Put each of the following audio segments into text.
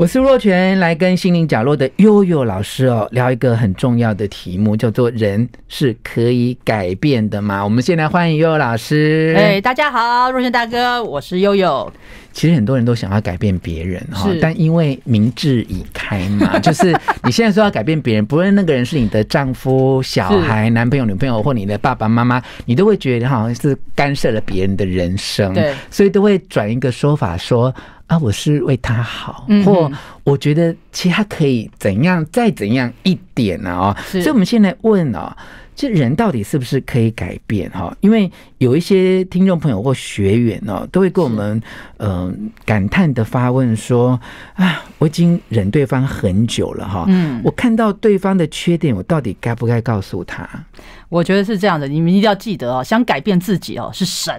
我是若泉，来跟心灵角落的悠悠老师哦聊一个很重要的题目，叫做“人是可以改变的吗？”我们先来欢迎悠悠老师。哎，大家好，若泉大哥，我是悠悠。其实很多人都想要改变别人哈，但因为明智已开嘛，就是你现在说要改变别人，不论那个人是你的丈夫、小孩、男朋友、女朋友，或你的爸爸妈妈，你都会觉得好像是干涉了别人的人生，对，所以都会转一个说法说。啊，我是为他好，或我觉得其实他可以怎样，再怎样一点呢？啊，所以我们现在问哦，这人到底是不是可以改变？哈，因为有一些听众朋友或学员哦，都会跟我们嗯感叹的发问说：啊，我已经忍对方很久了，哈，我看到对方的缺点，我到底该不该告诉他？我觉得是这样的，你们一定要记得哦。想改变自己哦，是神；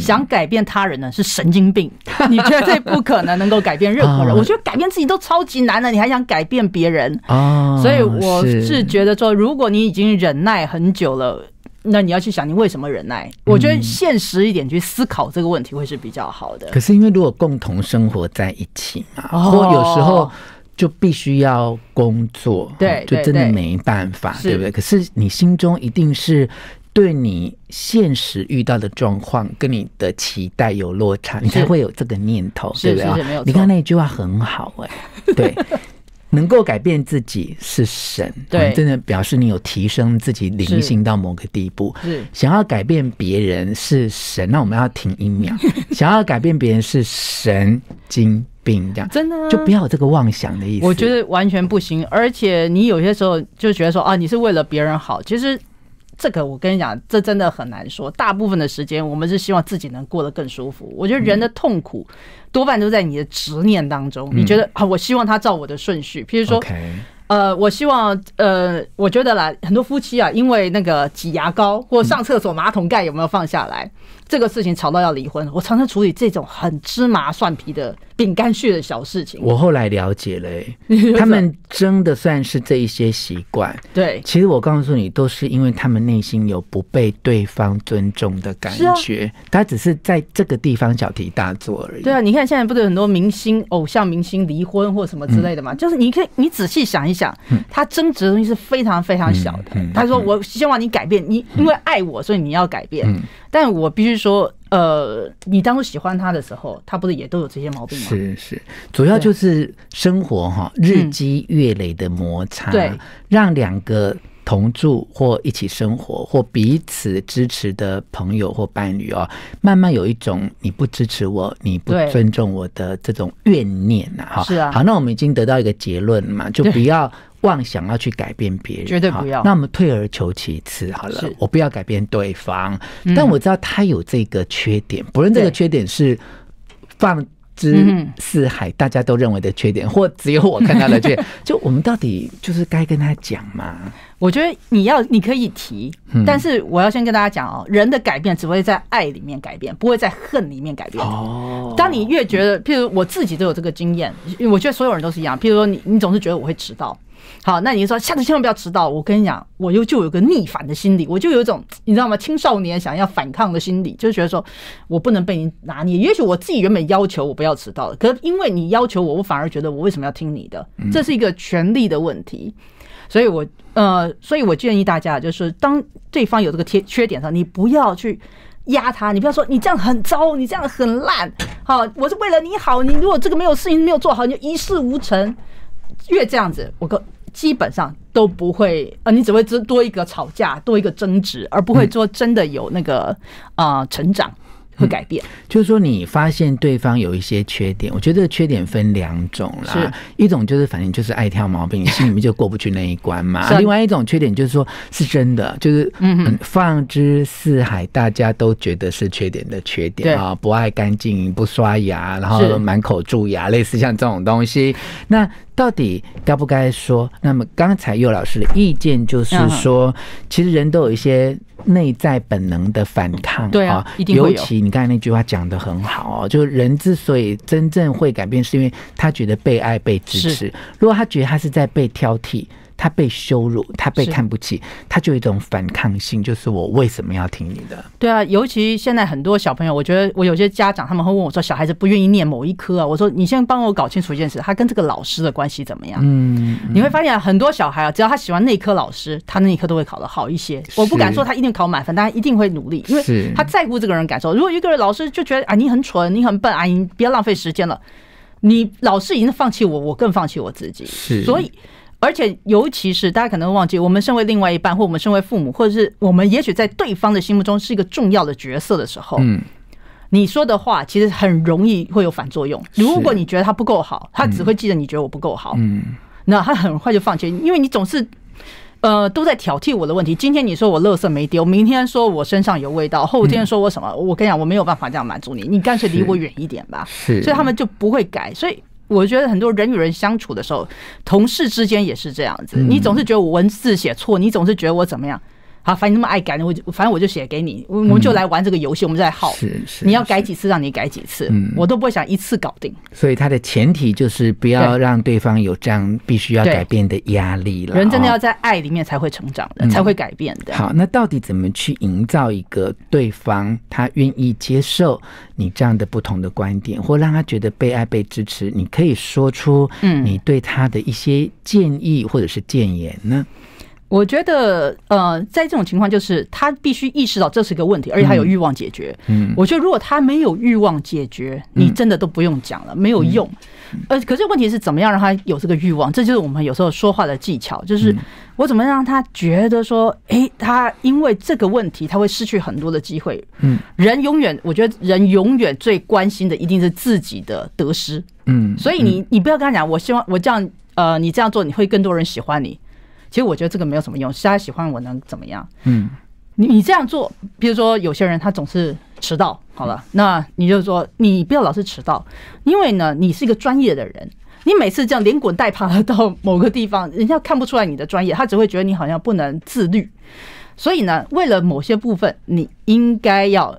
想改变他人呢，是神经病。你绝对不可能能够改变任何人。我觉得改变自己都超级难了，你还想改变别人？啊，所以我是觉得说，如果你已经忍耐很久了，那你要去想你为什么忍耐。我觉得现实一点去思考这个问题会是比较好的。可是因为如果共同生活在一起嘛，或有时候。就必须要工作，对，就真的没办法，对不对？可是你心中一定是对你现实遇到的状况跟你的期待有落差，你才会有这个念头，对不对？你看那一句话很好，哎，对，能够改变自己是神，对，真的表示你有提升自己灵性到某个地步。是想要改变别人是神，那我们要停一秒。想要改变别人是神经。病这样真的就不要有这个妄想的意思。我觉得完全不行，而且你有些时候就觉得说啊，你是为了别人好。其实这个我跟你讲，这真的很难说。大部分的时间，我们是希望自己能过得更舒服。我觉得人的痛苦多半都在你的执念当中。你觉得啊，我希望他照我的顺序，譬如说，呃，我希望，呃，我觉得啦，很多夫妻啊，因为那个挤牙膏或上厕所马桶盖有没有放下来，这个事情吵到要离婚。我常常处理这种很芝麻蒜皮的。饼干屑的小事情，我后来了解了，他们真的算是这一些习惯。对，其实我告诉你，都是因为他们内心有不被对方尊重的感觉，他只是在这个地方小题大做而已。对啊，你看现在不是很多明星、偶像明星离婚或什么之类的嘛？就是你可以，你仔细想一想，他争执的东西是非常非常小的。他说：“我希望你改变，你因为爱我，所以你要改变。”但我必须说。呃，你当初喜欢他的时候，他不是也都有这些毛病吗？是是，主要就是生活哈，日积月累的摩擦，让两个同住或一起生活或彼此支持的朋友或伴侣哦，慢慢有一种你不支持我，你不尊重我的这种怨念呐哈。是啊，好，那我们已经得到一个结论嘛，就不要。妄想要去改变别人，绝对不要。那我们退而求其次，好了，我不要改变对方，但我知道他有这个缺点，不论这个缺点是放之四海大家都认为的缺点，或只有我看到的缺 点，就我们到底就是该跟他讲吗？我觉得你要你可以提，但是我要先跟大家讲哦，人的改变只会在爱里面改变，不会在恨里面改变。哦，当你越觉得，譬如我自己都有这个经验，我觉得所有人都是一样。譬如说，你你总是觉得我会迟到。好，那你说下次千万不要迟到。我跟你讲，我又就有个逆反的心理，我就有一种你知道吗？青少年想要反抗的心理，就觉得说我不能被你拿捏。也许我自己原本要求我不要迟到的，可因为你要求我，我反而觉得我为什么要听你的？这是一个权利的问题。所以我呃，所以我建议大家，就是当对方有这个缺缺点上，你不要去压他，你不要说你这样很糟，你这样很烂。好，我是为了你好。你如果这个没有事情没有做好，你就一事无成。越这样子，我跟。基本上都不会呃，你只会只多一个吵架，多一个争执，而不会说真的有那个啊成长和改变。就是说，你发现对方有一些缺点，我觉得缺点分两种啦，一种就是反正就是爱挑毛病，你心里面就过不去那一关嘛。另外一种缺点就是说，是真的，就是嗯，放之四海，大家都觉得是缺点的缺点啊，不爱干净，不刷牙，然后满口蛀牙，类似像这种东西。那到底该不该说？那么刚才佑老师的意见就是说，其实人都有一些内在本能的反抗啊，尤其你刚才那句话讲的很好，就是人之所以真正会改变，是因为他觉得被爱、被支持。如果他觉得他是在被挑剔。他被羞辱，他被看不起，他就有一种反抗性，就是我为什么要听你的？对啊，尤其现在很多小朋友，我觉得我有些家长他们会问我说：“小孩子不愿意念某一科啊。”我说：“你先帮我搞清楚一件事，他跟这个老师的关系怎么样？”嗯，你会发现很多小孩啊，只要他喜欢那科老师，他那一科都会考的好一些。我不敢说他一定考满分，但他一定会努力，因为他在乎这个人感受。如果一个人老师就觉得啊，你很蠢，你很笨啊，你不要浪费时间了，你老师已经放弃我，我更放弃我自己。是，所以。而且，尤其是大家可能忘记，我们身为另外一半，或我们身为父母，或者是我们也许在对方的心目中是一个重要的角色的时候，嗯，你说的话其实很容易会有反作用。如果你觉得他不够好，他只会记得你觉得我不够好，嗯，那他很快就放弃，因为你总是，呃，都在挑剔我的问题。今天你说我垃圾没丢，明天说我身上有味道，后天说我什么？我跟你讲，我没有办法这样满足你，你干脆离我远一点吧。是，所以他们就不会改。所以。我觉得很多人与人相处的时候，同事之间也是这样子。你总是觉得我文字写错，你总是觉得我怎么样？好，反正那么爱改的，我就反正我就写给你，我们就来玩这个游戏，我们再耗。是是。你要改几次，让你改几次，我都不会想一次搞定。所以它的前提就是不要让对方有这样必须要改变的压力了。人真的要在爱里面才会成长，才会改变的。好，那到底怎么去营造一个对方他愿意接受你这样的不同的观点，或让他觉得被爱、被支持？你可以说出嗯，你对他的一些建议或者是谏言呢？我觉得，呃，在这种情况，就是他必须意识到这是一个问题，而且他有欲望解决。嗯，我觉得如果他没有欲望解决，你真的都不用讲了，没有用。呃，可是问题是怎么样让他有这个欲望？这就是我们有时候说话的技巧，就是我怎么让他觉得说，诶，他因为这个问题，他会失去很多的机会。嗯，人永远，我觉得人永远最关心的一定是自己的得失。嗯，所以你你不要跟他讲，我希望我这样，呃，你这样做你会更多人喜欢你。其实我觉得这个没有什么用，大家喜欢我能怎么样？嗯，你你这样做，比如说有些人他总是迟到，好了，那你就说你不要老是迟到，因为呢，你是一个专业的人，你每次这样连滚带爬的到某个地方，人家看不出来你的专业，他只会觉得你好像不能自律。所以呢，为了某些部分，你应该要。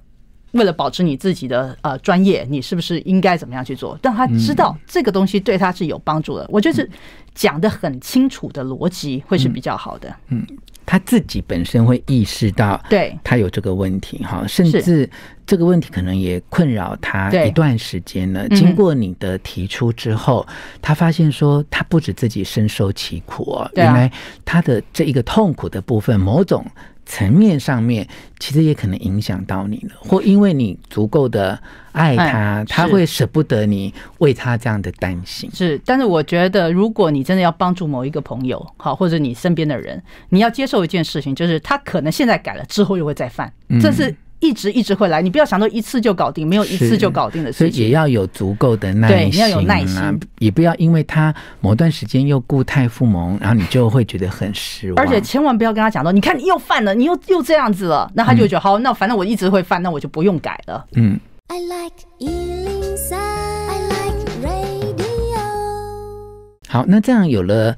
为了保持你自己的呃专业，你是不是应该怎么样去做？让他知道这个东西对他是有帮助的。我就是讲的很清楚的逻辑会是比较好的。嗯，他自己本身会意识到，对他有这个问题哈，甚至这个问题可能也困扰他一段时间了。经过你的提出之后，他发现说他不止自己深受其苦哦，原来他的这一个痛苦的部分某种。层面上面，其实也可能影响到你了。或因为你足够的爱他，他会舍不得你为他这样的担心。是，但是我觉得，如果你真的要帮助某一个朋友，好，或者你身边的人，你要接受一件事情，就是他可能现在改了，之后又会再犯。这是。一直一直会来，你不要想到一次就搞定，没有一次就搞定的事情，所以也要有足够的耐心。对，你要有耐心也不要因为他某段时间又固态附萌，然后你就会觉得很失望。而且千万不要跟他讲到，你看你又犯了，你又又这样子了，那他就觉得好，那反正我一直会犯，那我就不用改了。嗯。好，那这样有了，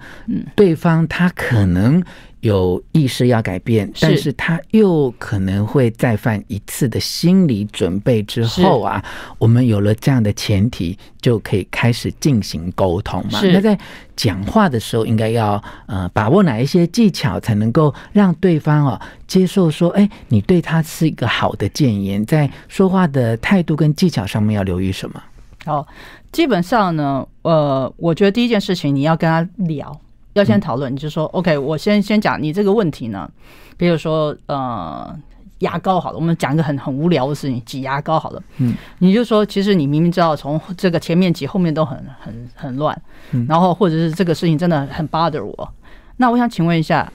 对方他可能。有意识要改变，但是他又可能会再犯一次的心理准备之后啊，我们有了这样的前提，就可以开始进行沟通嘛。那在讲话的时候，应该要呃把握哪一些技巧，才能够让对方哦接受？说，哎，你对他是一个好的谏言，在说话的态度跟技巧上面要留意什么？好，基本上呢，呃，我觉得第一件事情，你要跟他聊。要先讨论，你就说 OK，我先先讲你这个问题呢。比如说，呃，牙膏好了，我们讲一个很很无聊的事情，挤牙膏好了。嗯，你就说，其实你明明知道从这个前面挤后面都很很很乱，然后或者是这个事情真的很 bother 我。那我想请问一下，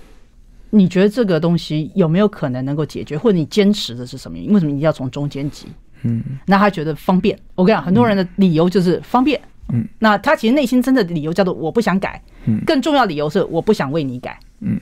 你觉得这个东西有没有可能能够解决？或者你坚持的是什么？为什么你要从中间挤？嗯，那他觉得方便。我跟你讲，很多人的理由就是方便。嗯，那他其实内心真的理由叫做我不想改。更重要理由是我不想为你改。嗯，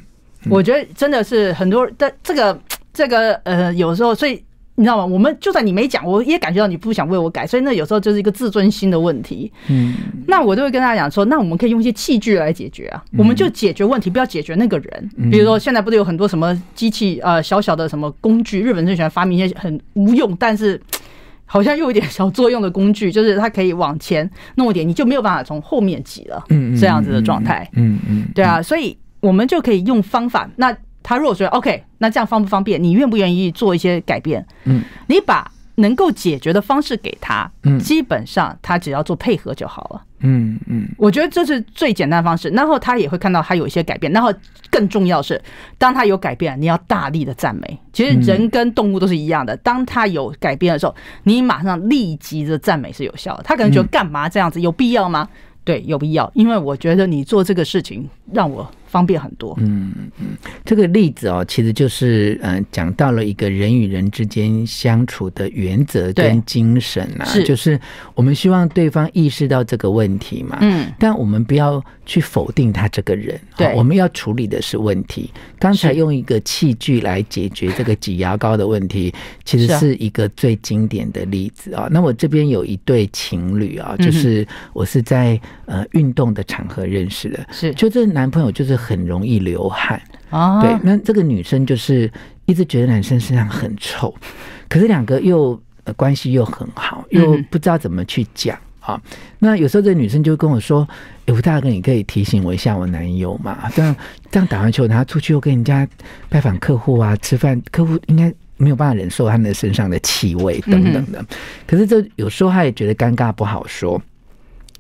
我觉得真的是很多的这个这个呃，有时候所以你知道吗？我们就算你没讲，我也感觉到你不想为我改，所以那有时候就是一个自尊心的问题。嗯，那我就会跟大家讲说，那我们可以用一些器具来解决啊，我们就解决问题，不要解决那个人。比如说现在不是有很多什么机器呃小小的什么工具，日本最喜欢发明一些很无用，但是。好像又有一点小作用的工具，就是它可以往前弄一点，你就没有办法从后面挤了，这样子的状态。嗯嗯，对啊，所以我们就可以用方法。那他如果说 OK，那这样方不方便？你愿不愿意做一些改变？嗯，你把。能够解决的方式给他，嗯，基本上他只要做配合就好了，嗯嗯，我觉得这是最简单方式。然后他也会看到他有一些改变。然后更重要是，当他有改变，你要大力的赞美。其实人跟动物都是一样的，当他有改变的时候，你马上立即的赞美是有效的。他可能觉得干嘛这样子有必要吗？对，有必要，因为我觉得你做这个事情让我。方便很多。嗯嗯，这个例子哦，其实就是嗯讲到了一个人与人之间相处的原则跟精神啊，是就是我们希望对方意识到这个问题嘛。嗯。但我们不要去否定他这个人。对。我们要处理的是问题。刚才用一个器具来解决这个挤牙膏的问题，其实是一个最经典的例子啊。那我这边有一对情侣啊，就是我是在呃运动的场合认识的。是。就这男朋友就是。很容易流汗哦，对，那这个女生就是一直觉得男生身上很臭，可是两个又呃、关系又很好，又不知道怎么去讲啊。那有时候这女生就跟我说：“有大哥，你可以提醒我一下我男友嘛？这样这样打完球，然后出去又跟人家拜访客户啊，吃饭，客户应该没有办法忍受他的身上的气味等等的。可是这有时候他也觉得尴尬，不好说。”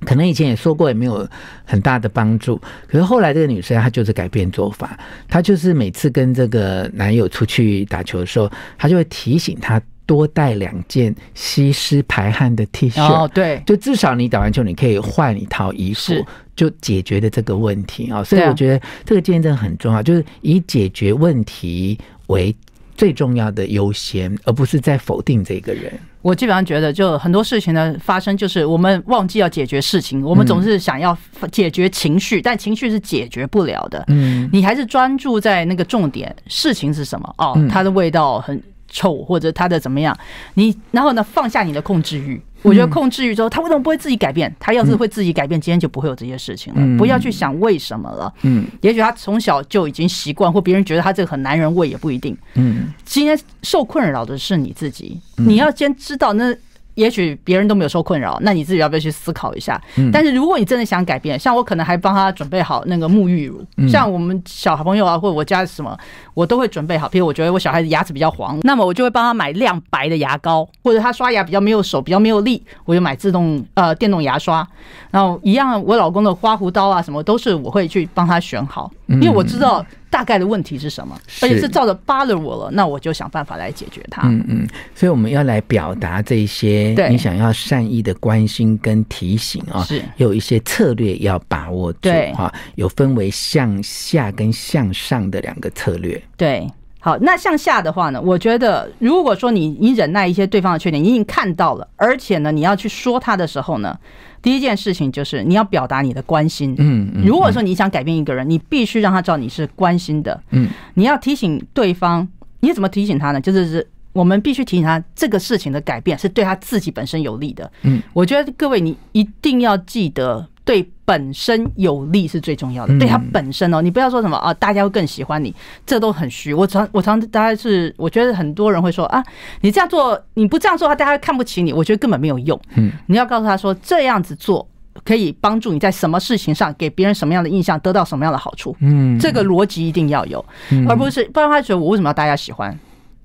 可能以前也说过，也没有很大的帮助。可是后来这个女生她就是改变做法，她就是每次跟这个男友出去打球的时候，她就会提醒他多带两件吸湿排汗的 T 恤。哦，对，就至少你打完球你可以换一套衣服，就解决了这个问题啊。所以我觉得这个建议真的很重要，就是以解决问题为最重要的优先，而不是在否定这个人。我基本上觉得，就很多事情的发生，就是我们忘记要解决事情，我们总是想要解决情绪，但情绪是解决不了的。嗯，你还是专注在那个重点事情是什么哦，它的味道很臭，或者它的怎么样？你然后呢，放下你的控制欲。我觉得控制欲之后，他为什么不会自己改变？他要是会自己改变，今天就不会有这些事情了。不要去想为什么了。嗯，也许他从小就已经习惯，或别人觉得他这个很男人味，也不一定。嗯，今天受困扰的是你自己，你要先知道那。也许别人都没有受困扰，那你自己要不要去思考一下？但是如果你真的想改变，像我可能还帮他准备好那个沐浴乳，像我们小朋友啊，或者我家什么，我都会准备好。比如我觉得我小孩子牙齿比较黄，那么我就会帮他买亮白的牙膏，或者他刷牙比较没有手，比较没有力，我就买自动呃电动牙刷。然后一样，我老公的刮胡刀啊什么，都是我会去帮他选好，因为我知道。大概的问题是什么？而且是照着 bother 我了，那我就想办法来解决它。嗯嗯，所以我们要来表达这些，你想要善意的关心跟提醒啊，是有一些策略要把握住啊。有分为向下跟向上的两个策略。对，好，那向下的话呢，我觉得如果说你你忍耐一些对方的缺点，你已经看到了，而且呢，你要去说他的时候呢。第一件事情就是你要表达你的关心。嗯嗯，如果说你想改变一个人，你必须让他知道你是关心的。嗯，你要提醒对方，你怎么提醒他呢？就是是我们必须提醒他，这个事情的改变是对他自己本身有利的。嗯，我觉得各位你一定要记得对。本身有利是最重要的，对他本身哦，你不要说什么啊，大家会更喜欢你，这都很虚。我常我常大家是我觉得很多人会说啊，你这样做你不这样做的话，大家看不起你。我觉得根本没有用。嗯，你要告诉他说这样子做可以帮助你在什么事情上，给别人什么样的印象，得到什么样的好处。嗯，这个逻辑一定要有，而不是不然他觉得我为什么要大家喜欢？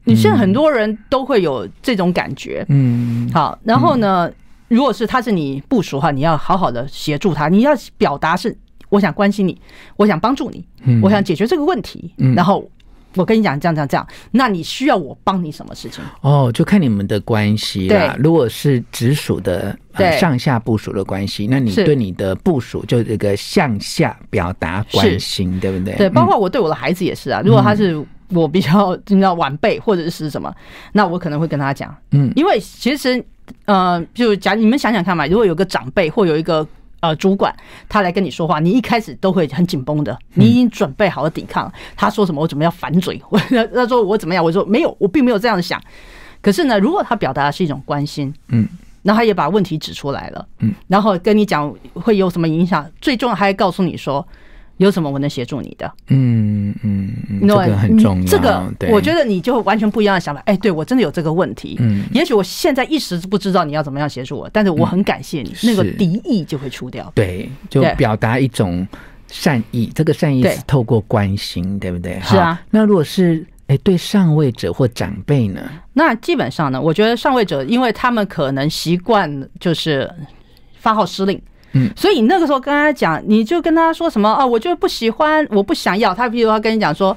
你现在很多人都会有这种感觉。嗯，好，然后呢？如果是他是你部署哈，你要好好的协助他。你要表达是我想关心你，我想帮助你，我想解决这个问题。然后我跟你讲，这样这样这样，那你需要我帮你什么事情？哦，就看你们的关系啦。如果是直属的上下部署的关系，那你对你的部署就这个向下表达关心，对不对？对，包括我对我的孩子也是啊。如果他是我比较你知道晚辈或者是是什么，那我可能会跟他讲，嗯，因为其实。呃，就假你们想想看嘛，如果有个长辈或有一个呃主管，他来跟你说话，你一开始都会很紧绷的，你已经准备好了抵抗。他说什么，我怎么要反嘴？我 他说我怎么样？我说没有，我并没有这样想。可是呢，如果他表达的是一种关心，嗯，然后他也把问题指出来了，嗯，然后跟你讲会有什么影响，最重要还告诉你说。有什么我能协助你的？嗯嗯，这个很重要。这个，我觉得你就完全不一样的想法。哎，对我真的有这个问题。嗯，也许我现在一时不知道你要怎么样协助我，但是我很感谢你，那个敌意就会除掉。对，就表达一种善意。这个善意是透过关心，对不对？是啊。那如果是哎，对上位者或长辈呢？那基本上呢，我觉得上位者因为他们可能习惯就是发号施令。嗯，所以那个时候跟他讲，你就跟他说什么啊？我就不喜欢，我不想要。他比如他跟你讲说，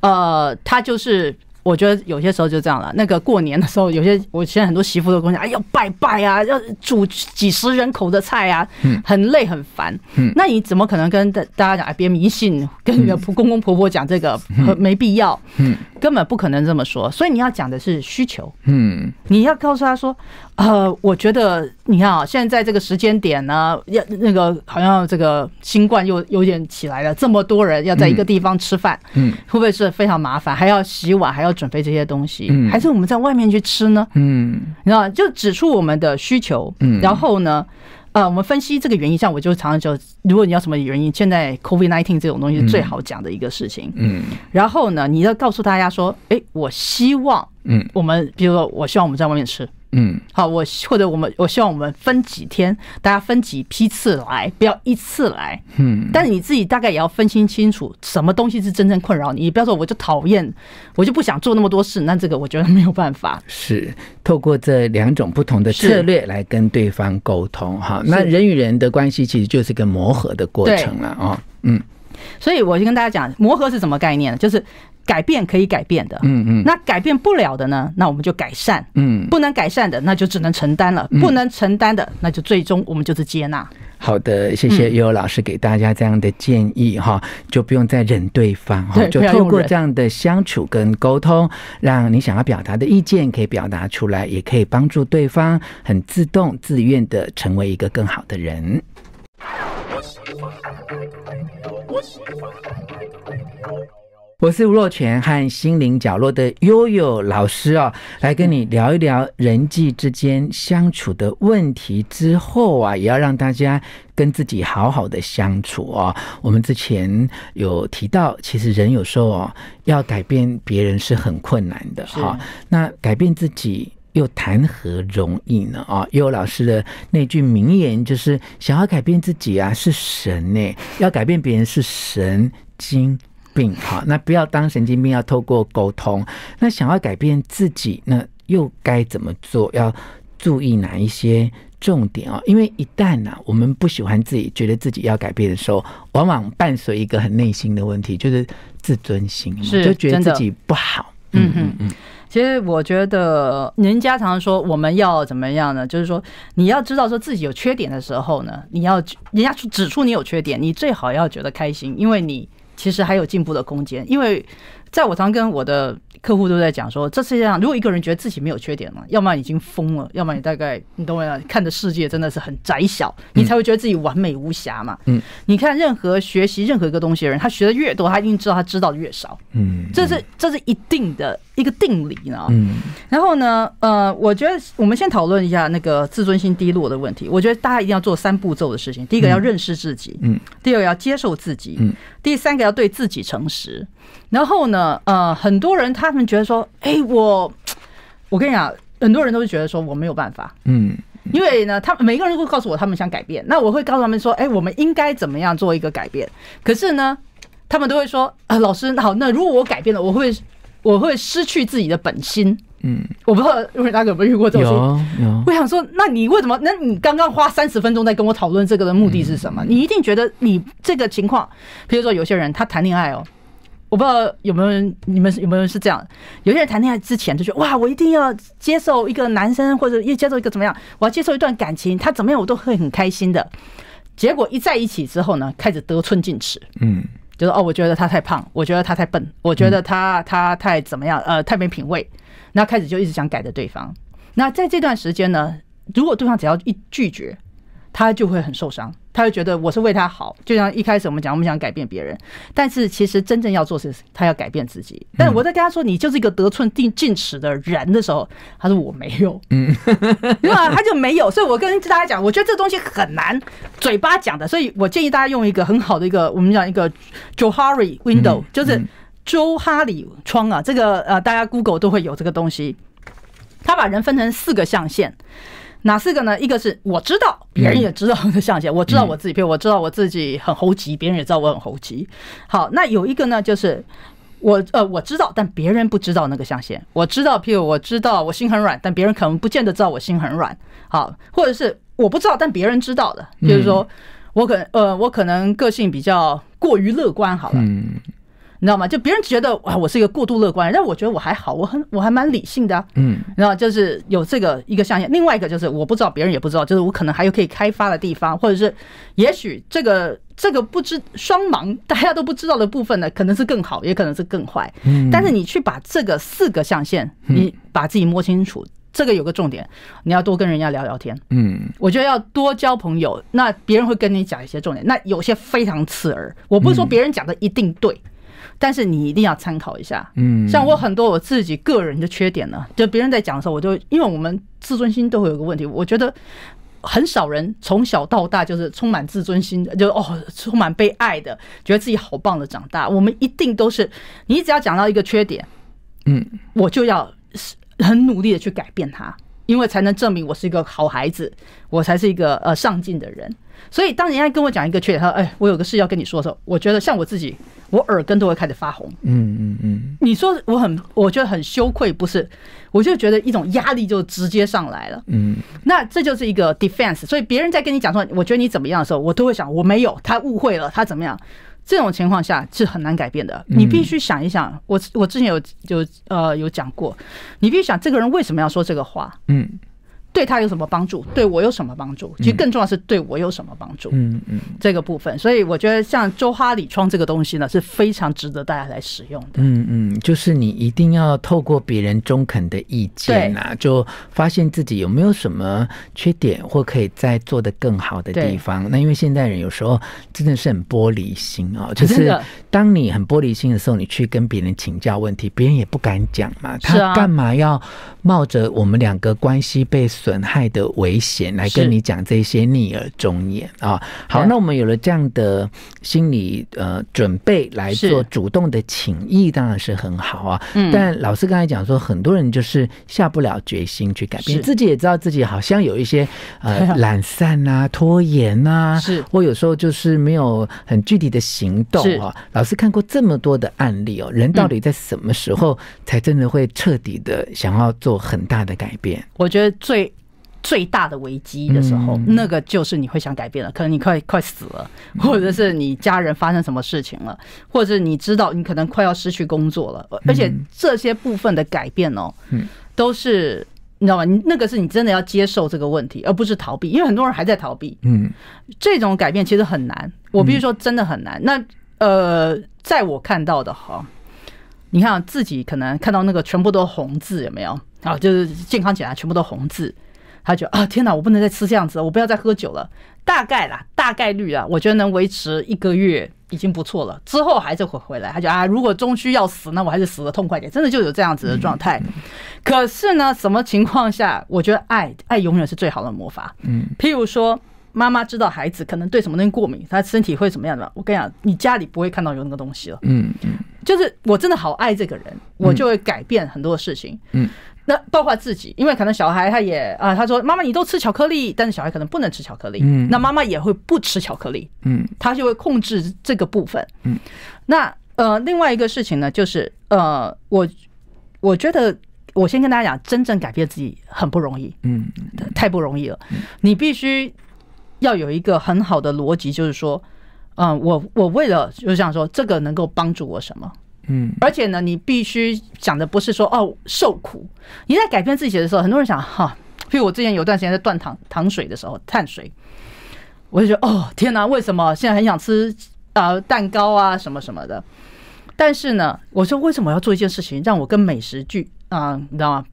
呃，他就是。我觉得有些时候就这样了。那个过年的时候，有些我现在很多媳妇都跟我讲：“哎，要拜拜啊，要煮几十人口的菜啊，很累很烦。”那你怎么可能跟大大家讲？哎，别迷信，跟你的公公婆婆讲这个没必要，根本不可能这么说。所以你要讲的是需求。嗯，你要告诉他说：“呃，我觉得你看啊，现在这个时间点呢，要那个好像这个新冠又有点起来了，这么多人要在一个地方吃饭，会不会是非常麻烦？还要洗碗，还要……”准备这些东西，还是我们在外面去吃呢？嗯，你知道，就指出我们的需求，嗯，然后呢，呃，我们分析这个原因像我就常常就，如果你要什么原因，现在 COVID nineteen 这种东西是最好讲的一个事情，嗯，然后呢，你要告诉大家说，哎，我希望，嗯，我们比如说，我希望我们在外面吃。嗯，好，我或者我们，我希望我们分几天，大家分几批次来，不要一次来。嗯，但是你自己大概也要分清清楚，什么东西是真正困扰你。不要说我就讨厌，我就不想做那么多事。那这个我觉得没有办法。是，透过这两种不同的策略来跟对方沟通，哈，那人与人的关系其实就是个磨合的过程了啊。嗯，所以我就跟大家讲，磨合是什么概念？就是。改变可以改变的，嗯嗯，那改变不了的呢？那我们就改善，嗯，不能改善的，那就只能承担了；不能承担的，那就最终我们就是接纳。好的，谢谢悠悠老师给大家这样的建议哈，就不用再忍对方，哈，就透过这样的相处跟沟通，让你想要表达的意见可以表达出来，也可以帮助对方很自动自愿的成为一个更好的人。我是吴若泉和心灵角落的悠悠老师啊，来跟你聊一聊人际之间相处的问题。之后啊，也要让大家跟自己好好的相处哦。我们之前有提到，其实人有时候要改变别人是很困难的哈。那改变自己又谈何容易呢？啊，悠悠老师的那句名言就是：想要改变自己啊，是神诶；要改变别人，是神经。病好，那不要当神经病，要透过沟通。那想要改变自己，那又该怎么做？要注意哪一些重点哦？因为一旦呢，我们不喜欢自己，觉得自己要改变的时候，往往伴随一个很内心的问题，就是自尊心，是就觉得自己不好。嗯嗯嗯。其实我觉得，人家常说我们要怎么样呢？就是说，你要知道说自己有缺点的时候呢，你要人家去指出你有缺点，你最好要觉得开心，因为你。其实还有进步的空间，因为在我常跟我的客户都在讲说，这世界上如果一个人觉得自己没有缺点嘛，要么已经疯了，要么你大概你懂没有？看的世界真的是很窄小，你才会觉得自己完美无瑕嘛。嗯，你看任何学习任何一个东西的人，他学的越多，他一定知道他知道的越少。嗯，这是这是一定的。一个定理呢，然后呢，呃，我觉得我们先讨论一下那个自尊心低落的问题。我觉得大家一定要做三步骤的事情：第一个要认识自己，嗯；第二要接受自己，嗯；第三个要对自己诚实。然后呢，呃，很多人他们觉得说，哎，我，我跟你讲，很多人都是觉得说我没有办法，嗯，因为呢，他每个人都会告诉我他们想改变，那我会告诉他们说，哎，我们应该怎么样做一个改变？可是呢，他们都会说，啊，老师，好，那如果我改变了，我会。我会失去自己的本心。嗯，我不知道因为大哥有没有遇过这种事。情。我想说，那你为什么？那你刚刚花三十分钟在跟我讨论这个的目的是什么？你一定觉得你这个情况，比如说有些人他谈恋爱哦，我不知道有没有你们有没有是这样？有些人谈恋爱之前就觉得哇，我一定要接受一个男生，或者要接受一个怎么样？我要接受一段感情，他怎么样我都会很开心的。结果一在一起之后呢，开始得寸进尺。嗯。就是哦，我觉得他太胖，我觉得他太笨，我觉得他他太怎么样？呃，太没品味。那开始就一直想改着对方。那在这段时间呢，如果对方只要一拒绝，他就会很受伤。他就觉得我是为他好，就像一开始我们讲，我们想改变别人，但是其实真正要做是，他要改变自己。但我在跟他说你就是一个得寸进进尺的人的时候，他说我没有，嗯，对吧？他就没有，所以我跟大家讲，我觉得这东西很难嘴巴讲的，所以我建议大家用一个很好的一个，我们讲一个 Johari Window，就是周哈里窗啊。这个呃，大家 Google 都会有这个东西，他把人分成四个象限。哪四个呢？一个是我知道，别人也知道的象限。我知道我自己如我知道我自己很猴急，别人也知道我很猴急。好，那有一个呢，就是我呃我知道，但别人不知道那个象限。我知道，譬如我知道我心很软，但别人可能不见得知道我心很软。好，或者是我不知道，但别人知道的，就是说我可能呃我可能个性比较过于乐观，好了。你知道吗？就别人觉得啊，我是一个过度乐观，但我觉得我还好，我很我还蛮理性的。嗯，然后就是有这个一个象限，另外一个就是我不知道，别人也不知道，就是我可能还有可以开发的地方，或者是也许这个这个不知双盲大家都不知道的部分呢，可能是更好，也可能是更坏。嗯，但是你去把这个四个象限，你把自己摸清楚，这个有个重点，你要多跟人家聊聊天。嗯，我觉得要多交朋友，那别人会跟你讲一些重点，那有些非常刺耳，我不是说别人讲的一定对。但是你一定要参考一下，嗯，像我很多我自己个人的缺点呢，就别人在讲的时候，我就因为我们自尊心都会有个问题，我觉得很少人从小到大就是充满自尊心的，就哦充满被爱的，觉得自己好棒的长大。我们一定都是，你只要讲到一个缺点，嗯，我就要很努力的去改变它。因为才能证明我是一个好孩子，我才是一个呃上进的人。所以当人家跟我讲一个缺点，他说：“哎，我有个事要跟你说的时候，我觉得像我自己，我耳根都会开始发红。”嗯嗯嗯，你说我很，我觉得很羞愧，不是？我就觉得一种压力就直接上来了。嗯，那这就是一个 defense。所以别人在跟你讲说我觉得你怎么样的时候，我都会想我没有，他误会了，他怎么样？这种情况下是很难改变的。你必须想一想，我我之前有有呃有讲过，你必须想这个人为什么要说这个话，嗯。对他有什么帮助？对我有什么帮助？其实更重要是对我有什么帮助。嗯嗯，这个部分，所以我觉得像周哈里窗这个东西呢，是非常值得大家来使用的。嗯嗯，就是你一定要透过别人中肯的意见啊，就发现自己有没有什么缺点或可以在做的更好的地方。那因为现代人有时候真的是很玻璃心啊，就是。当你很玻璃心的时候，你去跟别人请教问题，别人也不敢讲嘛。他干嘛要冒着我们两个关系被损害的危险来跟你讲这些逆耳忠言啊？好，那我们有了这样的心理呃准备来做主动的请意，当然是很好啊。但老师刚才讲说，很多人就是下不了决心去改变，自己也知道自己好像有一些呃 懒散啊、拖延啊，是。或有时候就是没有很具体的行动啊。啊。我是看过这么多的案例哦，人到底在什么时候才真的会彻底的想要做很大的改变？我觉得最最大的危机的时候，那个就是你会想改变了，可能你快快死了，或者是你家人发生什么事情了，或者是你知道你可能快要失去工作了，而且这些部分的改变哦，都是你知道吗？你那个是你真的要接受这个问题，而不是逃避，因为很多人还在逃避。嗯，这种改变其实很难，我必须说真的很难。那呃，在我看到的哈，你看自己可能看到那个全部都红字有没有？啊，就是健康检查全部都红字，他就啊天哪，我不能再吃这样子了，我不要再喝酒了。大概啦，大概率啊，我觉得能维持一个月已经不错了，之后还是会回来。他就啊，如果终须要死，那我还是死的痛快点，真的就有这样子的状态。可是呢，什么情况下？我觉得爱爱永远是最好的魔法。嗯，譬如说。妈妈知道孩子可能对什么东西过敏，他身体会怎么样的？我跟你讲，你家里不会看到有那个东西了。嗯嗯，就是我真的好爱这个人，我就会改变很多事情。嗯，那包括自己，因为可能小孩他也啊，他说妈妈你都吃巧克力，但是小孩可能不能吃巧克力。嗯，那妈妈也会不吃巧克力。嗯，他就会控制这个部分。嗯，那呃，另外一个事情呢，就是呃，我我觉得我先跟大家讲，真正改变自己很不容易。嗯，太不容易了。你必须。要有一个很好的逻辑，就是说，嗯，我我为了就想说这个能够帮助我什么，嗯，而且呢，你必须讲的不是说哦受苦，你在改变自己的时候，很多人想哈，譬如我之前有段时间在断糖糖水的时候，碳水，我就觉得哦天哪，为什么现在很想吃啊蛋糕啊什么什么的？但是呢，我说为什么要做一件事情让我跟美食剧啊，你知道吗？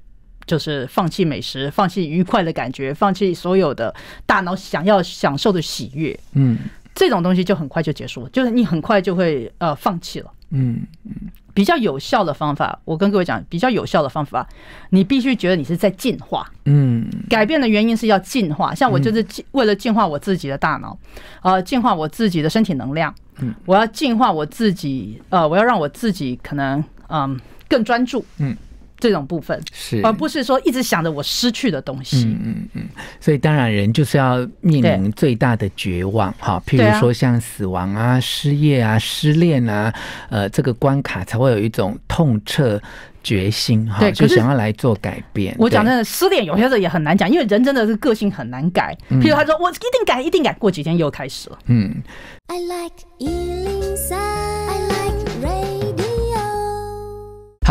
就是放弃美食，放弃愉快的感觉，放弃所有的大脑想要享受的喜悦。嗯，这种东西就很快就结束，了，就是你很快就会呃放弃了。嗯嗯，比较有效的方法，我跟各位讲，比较有效的方法，你必须觉得你是在进化。嗯，改变的原因是要进化。像我就是进为了进化我自己的大脑，呃，进化我自己的身体能量。嗯，我要进化我自己，呃，我要让我自己可能嗯更专注。嗯。这种部分是，而不是说一直想着我失去的东西。嗯嗯嗯。所以当然，人就是要面临最大的绝望哈。譬如说像死亡啊、失业啊、失恋啊，呃，这个关卡才会有一种痛彻决心哈，就想要来做改变。我讲真的，失恋有些时候也很难讲，因为人真的是个性很难改。譬如他说：“我一定改，一定改。”过几天又开始了。嗯。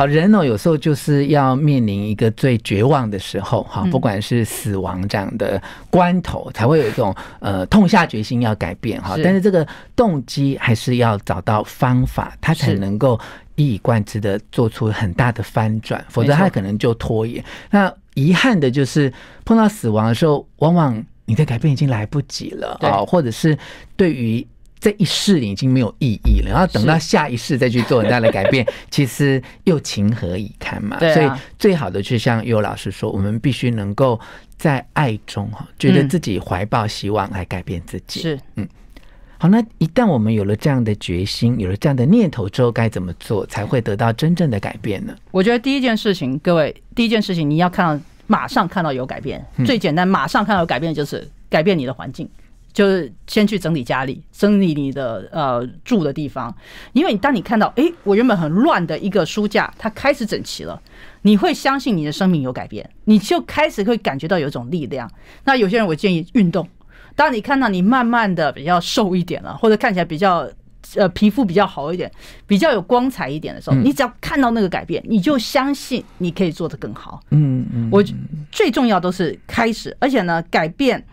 好，人哦，有时候就是要面临一个最绝望的时候，哈，不管是死亡这样的关头，才会有一种呃痛下决心要改变，哈。但是这个动机还是要找到方法，他才能够一以贯之的做出很大的翻转，否则他可能就拖延。那遗憾的就是碰到死亡的时候，往往你的改变已经来不及了，啊，或者是对于。这一世已经没有意义了，然后等到下一世再去做很大的改变，其实又情何以堪嘛？所以最好的，就像悠老师说，我们必须能够在爱中哈，觉得自己怀抱希望来改变自己。是，嗯，好。那一旦我们有了这样的决心，有了这样的念头之后，该怎么做才会得到真正的改变呢？我觉得第一件事情，各位，第一件事情你要看到马上看到有改变，最简单，马上看到有改变就是改变你的环境。就是先去整理家里，整理你的呃住的地方，因为你当你看到，哎，我原本很乱的一个书架，它开始整齐了，你会相信你的生命有改变，你就开始会感觉到有一种力量。那有些人我建议运动，当你看到你慢慢的比较瘦一点了，或者看起来比较呃皮肤比较好一点，比较有光彩一点的时候，你只要看到那个改变，你就相信你可以做得更好。嗯嗯，我最重要都是开始，而且呢改变。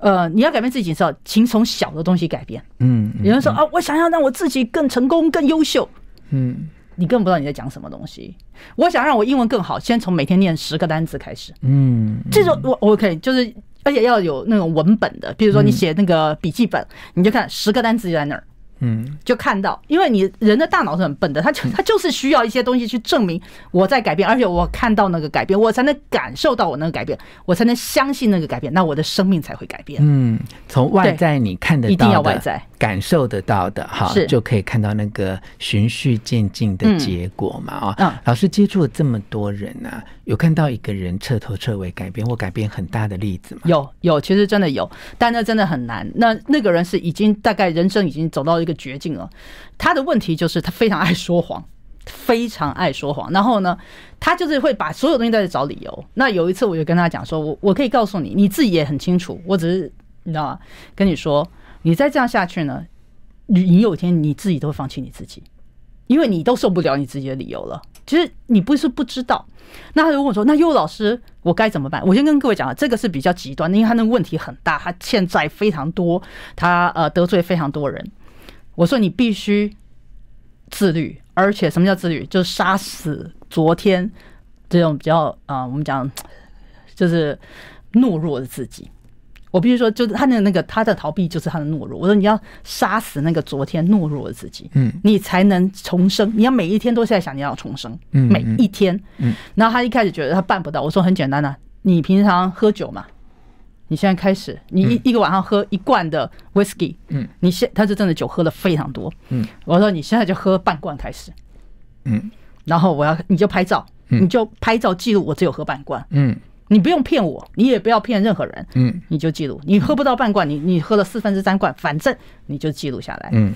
呃，你要改变自己的时候，请从小的东西改变。嗯，有人说啊，我想要让我自己更成功、更优秀。嗯，你根本不知道你在讲什么东西。我想让我英文更好，先从每天念十个单词开始。嗯，这种我 OK，就是而且要有那种文本的，比如说你写那个笔记本，你就看十个单词就在那儿。嗯，就看到，因为你人的大脑是很笨的，他就他就是需要一些东西去证明我在改变，而且我看到那个改变，我才能感受到我那个改变，我才能相信那个改变，那我的生命才会改变。嗯，从外在你看得到，一定要外在。感受得到的哈，就可以看到那个循序渐进的结果嘛啊。老师接触了这么多人呢，有看到一个人彻头彻尾改变或改变很大的例子吗？有有，其实真的有，但那真的很难。那那个人是已经大概人生已经走到一个绝境了。他的问题就是他非常爱说谎，非常爱说谎。然后呢，他就是会把所有东西都在找理由。那有一次我就跟他讲说，我我可以告诉你，你自己也很清楚，我只是你知道吗？跟你说。你再这样下去呢，你你有一天你自己都会放弃你自己，因为你都受不了你自己的理由了。其实你不是不知道。那如果我说，那又老师，我该怎么办？我先跟各位讲，这个是比较极端，因为他那个问题很大，他欠债非常多，他呃得罪非常多人。我说你必须自律，而且什么叫自律？就是杀死昨天这种比较啊，我们讲就是懦弱的自己。我比如说，就是他的那个他的逃避，就是他的懦弱。我说你要杀死那个昨天懦弱的自己，嗯，你才能重生。你要每一天都是在想你要重生，嗯，每一天，嗯。然后他一开始觉得他办不到。我说很简单呐，你平常喝酒嘛，你现在开始，你一一个晚上喝一罐的 whisky，嗯，你现他就真的酒喝了非常多，嗯。我说你现在就喝半罐开始，嗯。然后我要你就拍照，你就拍照记录我只有喝半罐，嗯。你不用骗我，你也不要骗任何人。嗯，你就记录。你喝不到半罐，你你喝了四分之三罐，反正你就记录下来。嗯，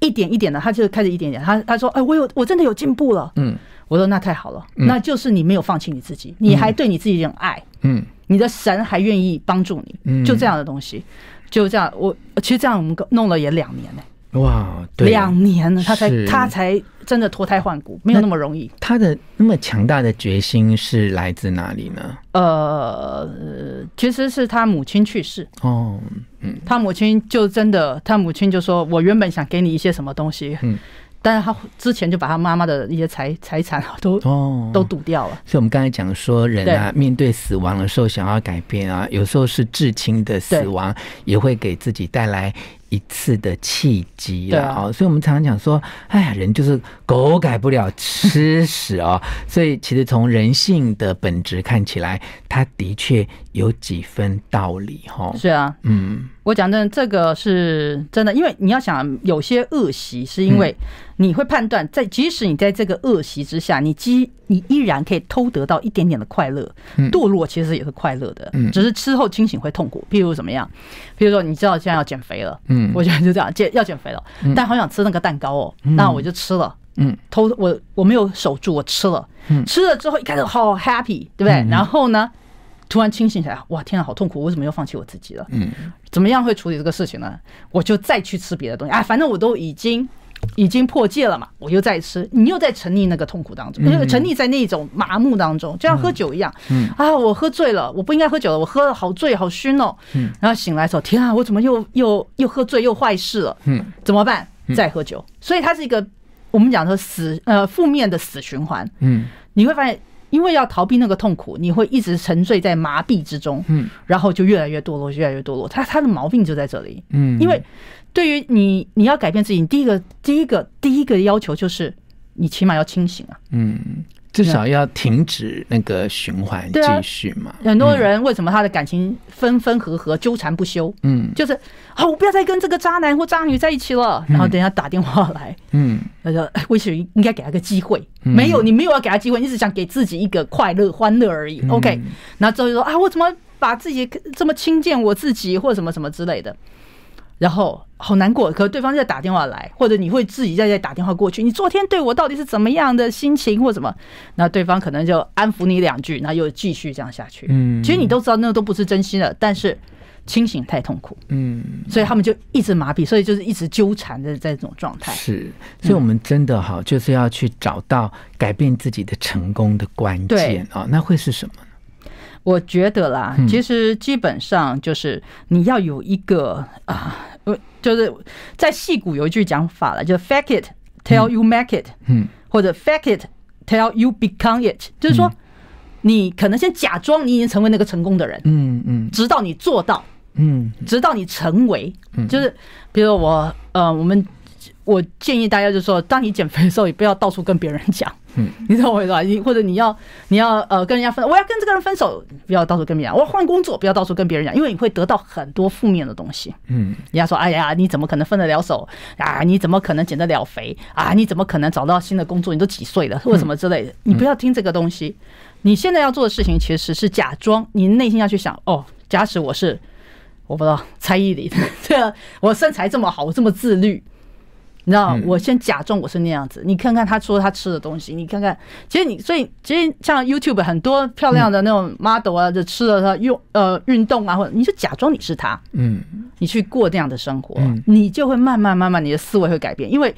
一点一点的，他就开始一点点。他他说，哎，我有，我真的有进步了。嗯，我说那太好了，那就是你没有放弃你自己，你还对你自己有爱。嗯，你的神还愿意帮助你。嗯，就这样的东西，就这样。我其实这样我们弄了也两年呢。哇，两年了，他才他才真的脱胎换骨，没有那么容易。他的那么强大的决心是来自哪里呢？呃，其实是他母亲去世哦，嗯，他母亲就真的，他母亲就说我原本想给你一些什么东西，嗯，但是他之前就把他妈妈的一些财财产都哦都赌掉了。所以，我们刚才讲说，人啊，面对死亡的时候想要改变啊，有时候是至亲的死亡也会给自己带来。一次的契机了好，所以我们常常讲说，哎呀，人就是狗改不了吃屎哦。所以其实从人性的本质看起来，他的确有几分道理哈。是啊，嗯，我讲真，这个是真的，因为你要想，有些恶习是因为你会判断，在即使你在这个恶习之下，你基你依然可以偷得到一点点的快乐。堕落其实也是快乐的，只是吃后清醒会痛苦。譬如怎么样？比如说，你知道现在要减肥了，嗯，我得就这样减要减肥了，但好想吃那个蛋糕哦，那我就吃了，嗯，偷我我没有守住，我吃了，吃了之后一开始好 happy，对不对？然后呢，突然清醒起来，哇，天啊，好痛苦，为什么又放弃我自己了？嗯，怎么样会处理这个事情呢？我就再去吃别的东西啊，反正我都已经。已经破戒了嘛？我又在吃，你又在沉溺那个痛苦当中，就沉溺在那种麻木当中，就像喝酒一样。嗯啊，我喝醉了，我不应该喝酒了，我喝了好醉好熏哦。嗯，然后醒来的时候，天啊，我怎么又又又喝醉又坏事了？嗯，怎么办？再喝酒。所以它是一个我们讲说死呃负面的死循环。嗯，你会发现。因为要逃避那个痛苦，你会一直沉醉在麻痹之中，嗯，然后就越来越堕落，越来越堕落。他他的毛病就在这里，嗯，因为对于你，你要改变自己，第一个，第一个，第一个要求就是你起码要清醒啊，嗯。至少要停止那个循环继续嘛。很多人为什么他的感情分分合合，纠缠不休？嗯，就是啊，我不要再跟这个渣男或渣女在一起了。然后等下打电话来，嗯，他说魏雪么应该给他个机会？没有，你没有要给他机会，你只想给自己一个快乐、欢乐而已。OK，然后之后就说啊，我怎么把自己这么轻贱我自己，或什么什么之类的。然后好难过，可对方在打电话来，或者你会自己在在打电话过去。你昨天对我到底是怎么样的心情或怎么？那对方可能就安抚你两句，那又继续这样下去。嗯，其实你都知道，那都不是真心的，但是清醒太痛苦。嗯，所以他们就一直麻痹，所以就是一直纠缠在在这种状态。是，所以我们真的哈，就是要去找到改变自己的成功的关键啊，那会是什么？我觉得啦，其实基本上就是你要有一个啊，就是在戏骨有一句讲法了，就是 fake it till you make it，嗯，或者 fake it till you become it，就是说你可能先假装你已经成为那个成功的人，嗯嗯，直到你做到，嗯，直到你成为，就是比如我呃我们。我建议大家就是说，当你减肥的时候，也不要到处跟别人讲。嗯，你知道为什么？你或者你要你要呃跟人家分我要跟这个人分手，不要到处跟别人讲。我换工作，不要到处跟别人讲，因为你会得到很多负面的东西。嗯，人家说：“哎呀，你怎么可能分得了手？啊，你怎么可能减得了肥？啊，你怎么可能找到新的工作？你都几岁了？或什么之类的？你不要听这个东西。你现在要做的事情其实是假装，你内心要去想：哦，假使我是我不知道蔡依林，对啊，我身材这么好，我这么自律。”你知道，我先假装我是那样子。你看看他说他吃的东西，你看看，其实你所以其实像 YouTube 很多漂亮的那种 model 啊，就吃的他用呃、运动啊，或者你就假装你是他，嗯，你去过那样的生活，你就会慢慢慢慢你的思维会改变，因为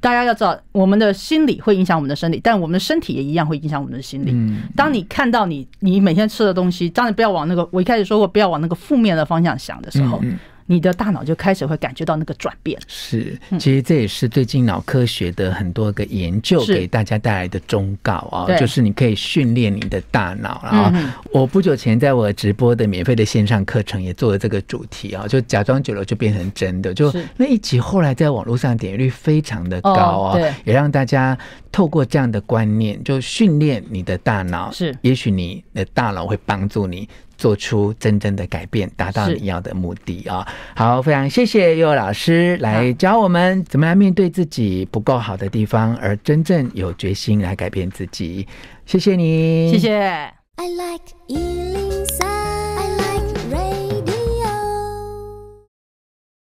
大家要知道，我们的心理会影响我们的身体，但我们的身体也一样会影响我们的心理。当你看到你你每天吃的东西，当然不要往那个我一开始说过不要往那个负面的方向想的时候。你的大脑就开始会感觉到那个转变。是，其实这也是最近脑科学的很多个研究给大家带来的忠告啊，就是你可以训练你的大脑。然后，我不久前在我直播的免费的线上课程也做了这个主题啊，就假装久了就变成真的，就那一集后来在网络上点击率非常的高啊，也让大家透过这样的观念就训练你的大脑，是，也许你的大脑会帮助你。做出真正的改变，达到你要的目的啊！好，非常谢谢悠悠老师来教我们怎么样面对自己不够好的地方，而真正有决心来改变自己。谢谢你，谢谢。I like